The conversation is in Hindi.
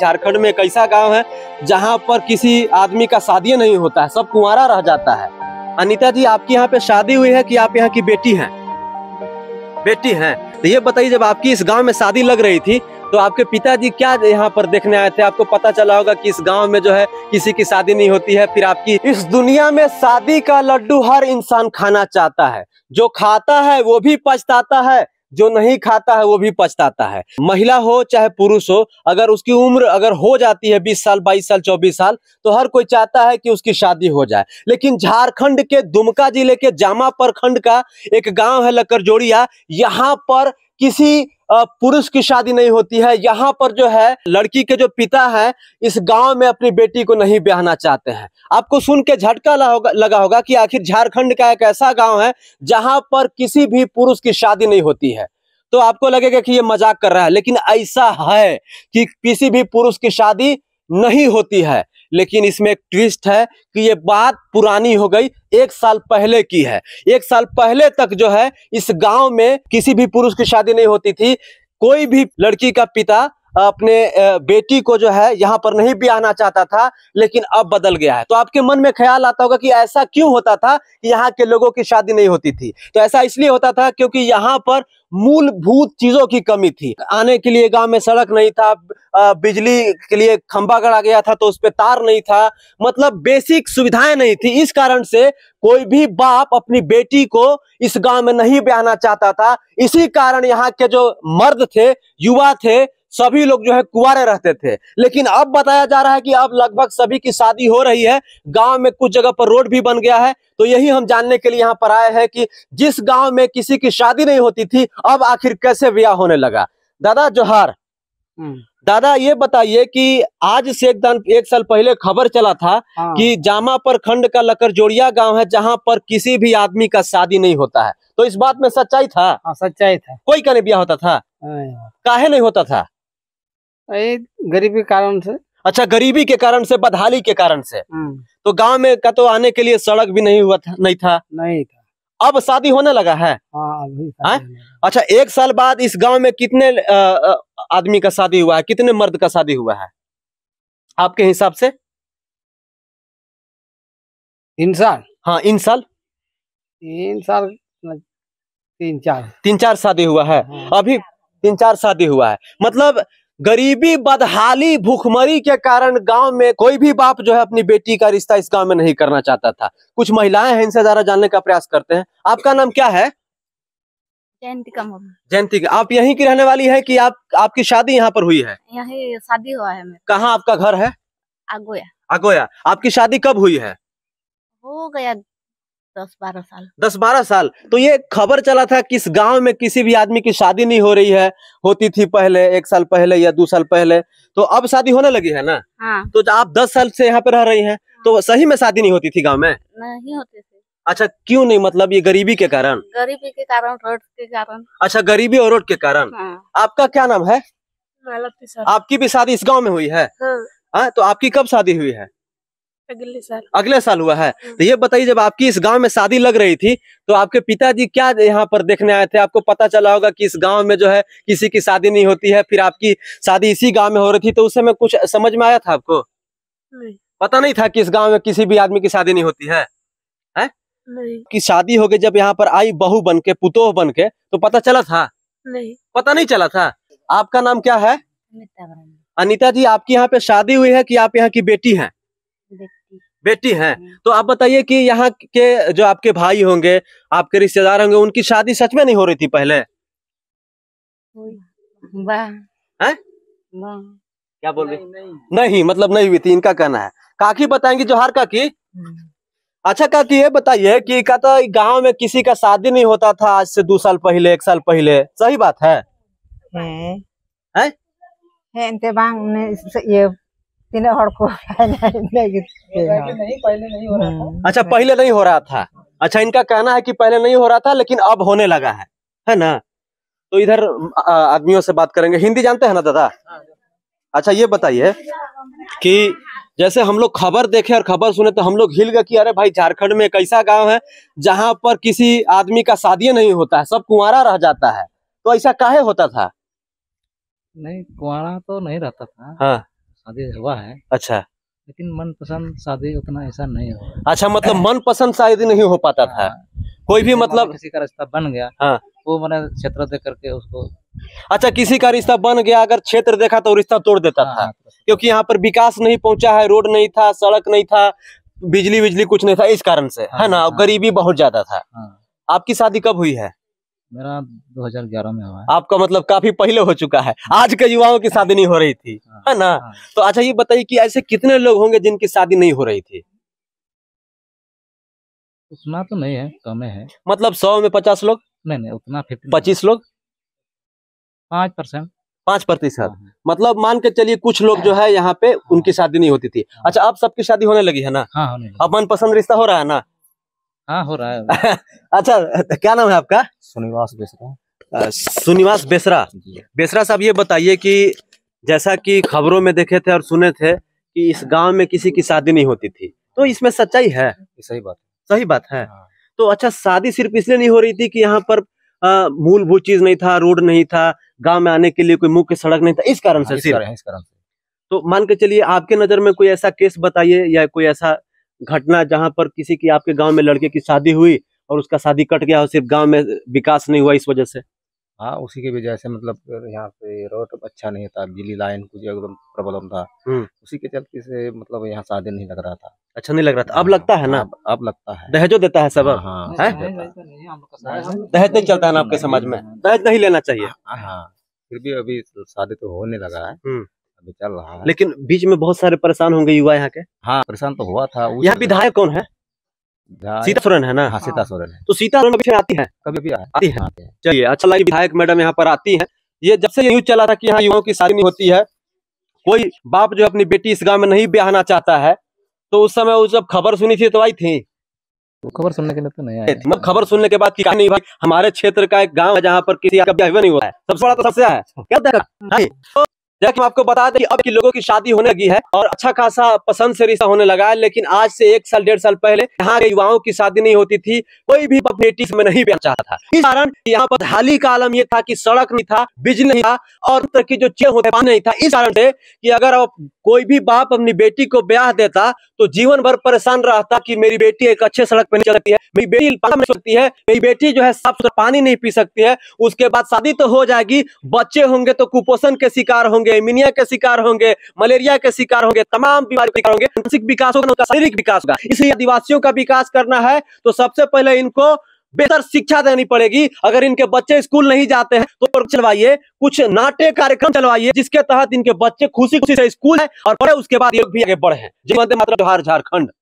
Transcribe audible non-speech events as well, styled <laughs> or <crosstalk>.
झारखंड में एक ऐसा गांव है जहां पर किसी आदमी का शादी नहीं होता है सब कुंवरा रह जाता है अनिता जी आपकी यहाँ पे शादी हुई है कि आप यहाँ की बेटी हैं बेटी हैं तो ये बताइए जब आपकी इस गांव में शादी लग रही थी तो आपके पिताजी क्या यहाँ पर देखने आए थे आपको पता चला होगा कि इस गांव में जो है किसी की शादी नहीं होती है फिर आपकी इस दुनिया में शादी का लड्डू हर इंसान खाना चाहता है जो खाता है वो भी पछताता है जो नहीं खाता है वो भी पछताता है महिला हो चाहे पुरुष हो अगर उसकी उम्र अगर हो जाती है बीस साल बाईस साल चौबीस साल तो हर कोई चाहता है कि उसकी शादी हो जाए लेकिन झारखंड के दुमका जिले के जामा प्रखंड का एक गांव है लकरजोड़िया यहाँ पर किसी पुरुष की शादी नहीं होती है यहाँ पर जो है लड़की के जो पिता है इस गांव में अपनी बेटी को नहीं ब्याहना चाहते हैं आपको सुन के झटका लगा होगा कि आखिर झारखंड का एक ऐसा गाँव है जहां पर किसी भी पुरुष की शादी नहीं होती है तो आपको लगेगा कि ये मजाक कर रहा है लेकिन ऐसा है कि किसी भी पुरुष की शादी नहीं होती है लेकिन इसमें एक ट्विस्ट है कि ये बात पुरानी हो गई एक साल पहले की है एक साल पहले तक जो है इस गांव में किसी भी पुरुष की शादी नहीं होती थी कोई भी लड़की का पिता अपने बेटी को जो है यहाँ पर नहीं भी आना चाहता था लेकिन अब बदल गया है तो आपके मन में ख्याल आता होगा कि ऐसा क्यों होता था कि यहाँ के लोगों की शादी नहीं होती थी तो ऐसा इसलिए होता था क्योंकि यहाँ पर मूलभूत चीजों की कमी थी आने के लिए गांव में सड़क नहीं था बिजली के लिए खंबा गड़ा गया था तो उस पर तार नहीं था मतलब बेसिक सुविधाएं नहीं थी इस कारण से कोई भी बाप अपनी बेटी को इस गांव में नहीं ब्याहना चाहता था इसी कारण यहाँ के जो मर्द थे युवा थे सभी लोग जो है कुआरे रहते थे लेकिन अब बताया जा रहा है कि अब लगभग सभी की शादी हो रही है गांव में कुछ जगह पर रोड भी बन गया है तो यही हम जानने के लिए यहाँ पर आए हैं कि जिस गांव में किसी की शादी नहीं होती थी अब आखिर कैसे ब्याह होने लगा दादा जोहार हम्म। दादा ये बताइए कि आज से एक दिन एक साल पहले खबर चला था हाँ। कि जामा प्रखंड का लकरजोड़िया गांव है जहां पर किसी भी आदमी का शादी नहीं होता है तो इस बात में सच्चाई था हाँ, सच्चाई था कोई का नहीं ब्याह होता था काहे नहीं होता था गरीबी कारण से अच्छा गरीबी के कारण से बदहाली के कारण से हाँ। तो गांव में का तो आने के लिए सड़क भी नहीं हुआ था नहीं था नहीं था अब शादी होने लगा है हाँ, हाँ? अच्छा एक साल बाद इस गांव में कितने आदमी का शादी हुआ है कितने मर्द का शादी हुआ है आपके हिसाब से साल हाँ इन साल इन साल मतलब तीन चार तीन चार शादी हुआ है हाँ। अभी तीन चार शादी हुआ है मतलब गरीबी बदहाली भूखमरी के कारण गांव में कोई भी बाप जो है अपनी बेटी का रिश्ता इस गांव में नहीं करना चाहता था कुछ महिलाएं हैं इनसे ज्यादा जानने का प्रयास करते हैं आपका नाम क्या है जयंतिका जयंतिका आप यहीं की रहने वाली है कि आप आपकी शादी यहाँ पर हुई है यही शादी हुआ है कहाँ आपका घर है आगोया आगोया आपकी शादी कब हुई है हो गया दस बारह साल दस बारह साल तो ये खबर चला था किस गांव में किसी भी आदमी की शादी नहीं हो रही है होती थी पहले एक साल पहले या दो साल पहले तो अब शादी होने लगी है ना हाँ। तो आप दस साल से यहाँ पे रह रही हैं तो हाँ। तो सही में शादी नहीं होती थी गाँव में नहीं होती थी अच्छा क्यों नहीं मतलब ये गरीबी के कारण गरीबी के कारण रोड के कारण अच्छा गरीबी और रोड के कारण हाँ। आपका क्या नाम है आपकी भी शादी इस गाँव में हुई है हाँ। हाँ, तो आपकी कब शादी हुई है अगले साल अगले साल हुआ है हम्म। तो ये बताइए जब आपकी इस गांव में शादी लग रही थी तो आपके पिताजी क्या यहाँ पर देखने आए थे आपको पता चला होगा कि इस गांव में जो है किसी की शादी नहीं होती है फिर आपकी शादी इसी गांव में हो रही थी तो उस समय कुछ समझ में आया था आपको नहीं। पता नहीं था कि इस गाँव में किसी भी आदमी की शादी नहीं होती है, है? नहीं। की शादी हो गई जब यहाँ पर आई बहू बन के पुतोह बन के तो पता चला था नहीं पता नहीं चला था आपका नाम क्या है अनिता जी आपकी यहाँ पे शादी हुई है कि आप यहाँ की बेटी हैं बेटी हैं हम्म। तो आप बताइए कि यहाँ के जो आपके भाई होंगे आपके रिश्तेदार होंगे उनकी शादी सच में नहीं हो रही थी पहले क्या बोल रही नहीं, नहीं मतलब नहीं हुई थी इनका कहना है काकी बताएंगी जोहार काकी हम्म। अच्छा काकी ये बताइए कि कहता तो गांव में किसी का शादी नहीं होता था आज से दो साल पहले एक साल पहले सही बात है, है? है? तीनों हर को हम्म। अच्छा पहले नहीं हो रहा था अच्छा इनका कहना है कि पहले नहीं हो रहा था लेकिन अब होने लगा है है ना तो इधर आदमियों से बात करेंगे हिंदी जानते हैं ना दादा अच्छा ये बताइए कि जैसे हम लोग खबर देखे और खबर सुने तो हम लोग हिल गए कि अरे भाई झारखंड में कैसा गांव है जहां पर किसी आदमी का शादी नहीं होता है सब कुआरा रह जाता है तो ऐसा काहे होता था नहीं कुआरा तो नहीं रहता था हाँ शादी हुआ है अच्छा लेकिन मनपसंद शादी उतना ऐसा नहीं हुआ अच्छा मतलब मनपसंद शादी नहीं हो पाता था हाँ। कोई भी मतलब किसी का रिश्ता बन गया हाँ वो मैंने क्षेत्र दे करके उसको अच्छा किसी का रिश्ता बन गया अगर क्षेत्र देखा तो रिश्ता तोड़ देता था हाँ, हाँ। क्योंकि यहाँ पर विकास नहीं पहुंचा है रोड नहीं था सड़क नहीं था बिजली बिजली कुछ नहीं था इस कारण से है ना गरीबी बहुत ज्यादा था आपकी शादी कब हुई है मेरा 2011 में हुआ है आपका मतलब काफी पहले हो चुका है आज के युवाओं की शादी नहीं हो रही थी हाँ, है ना हाँ। तो अच्छा ये बताइए कि ऐसे कितने लोग होंगे जिनकी शादी नहीं हो रही थी उतना तो नहीं है कम है मतलब सौ में पचास लोग नहीं नहीं उतना पच्चीस लोग पाँच परसेंट पाँच प्रतिशत हाँ, मतलब मान के चलिए कुछ लोग जो है यहाँ पे उनकी शादी नहीं होती थी अच्छा अब सबकी शादी होने लगी है ना हाँ, अब मन पसंद रिश्ता हो रहा है ना हाँ हो रहा है <laughs> अच्छा क्या नाम है आपका सुनिवास बेसरा सुनिवास बेसरा बेसरा साहब ये बताइए कि जैसा कि खबरों में देखे थे और सुने थे कि इस गांव में किसी की शादी नहीं होती थी तो इसमें सच्चाई है सही बात सही बात है हाँ। तो अच्छा शादी सिर्फ इसलिए नहीं हो रही थी कि यहाँ पर मूलभूत चीज नहीं था रोड नहीं था गांव में आने के लिए कोई मुख्य सड़क नहीं था इस कारण हाँ, से इस कारण से तो मान के चलिए आपके नजर में कोई ऐसा केस बताइए या कोई ऐसा घटना जहां पर किसी की आपके गांव में लड़के की शादी हुई और उसका शादी कट गया और सिर्फ गांव में विकास नहीं हुआ इस वजह से हाँ उसी की वजह से मतलब यहाँ पे रोड अच्छा नहीं था बिजली लाइन कुछ एकदम प्रॉब्लम था हम्म। उसी के चलते से मतलब यहाँ शादी नहीं लग रहा था अच्छा नहीं लग रहा था अब लगता है ना हाँ, अब, लगता है दहेजो देता है सब हाँ, दहेज नहीं चलता है ना आपके समाज में दहेज नहीं लेना चाहिए हाँ, हाँ फिर भी अभी शादी तो होने लगा है हम्म। अभी चल रहा है लेकिन बीच में बहुत सारे परेशान होंगे युवा यहाँ के हाँ परेशान तो हुआ था यहाँ विधायक कौन है सीता सोरेन है ना हाँ सीता सोरेन है तो सीता सोरेन फिर आती है कभी भी आती है चलिए अच्छा लगे विधायक मैडम यहाँ पर आती है ये जब से यूज चला था की यहाँ युवाओं की शादी नहीं होती है कोई बाप जो अपनी बेटी इस गाँव में नहीं ब्याहना चाहता है तो उस समय वो जब खबर सुनी थी तो आई थी खबर सुनने के लिए तो नहीं आया मतलब खबर सुनने के बाद नहीं भाई हमारे क्षेत्र का एक गांव है जहाँ पर किसी का नहीं हुआ है सबसे बड़ा तो सबसे है क्या देखा हाँ। नहीं हाँ। जैसे हम आपको बता दें कि अब की लोगों की शादी होने लगी है और अच्छा खासा पसंद से रिश्ता होने लगा है लेकिन आज से एक साल डेढ़ साल पहले यहाँ के युवाओं की शादी नहीं होती थी कोई भी पब्लिटी में नहीं बेच चाहता था इस कारण यहाँ पर हाली का आलम यह था की सड़क नहीं था बिजली नहीं था और तरह की जो चेयर होते पानी नहीं था इस कारण से कि अगर आप कोई भी बाप अपनी बेटी को ब्याह देता तो जीवन भर परेशान रहता कि मेरी बेटी एक अच्छे सड़क पर नहीं चलती है मेरी बेटी पानी सकती है मेरी बेटी जो है साफ सुथरा पानी नहीं पी सकती है उसके बाद शादी तो हो जाएगी बच्चे होंगे तो कुपोषण के शिकार होंगे होंगे मिनिया के शिकार होंगे मलेरिया के शिकार होंगे तमाम बीमारी होंगे मानसिक विकास होगा उनका शारीरिक विकास होगा इसलिए आदिवासियों का विकास करना है तो सबसे पहले इनको बेहतर शिक्षा देनी पड़ेगी अगर इनके बच्चे स्कूल नहीं जाते हैं तो चलवाइए कुछ नाट्य कार्यक्रम चलवाइए जिसके तहत इनके बच्चे खुशी खुशी से स्कूल है और पढ़े उसके बाद ये भी आगे बढ़े वंदे मात्र बिहार झारखंड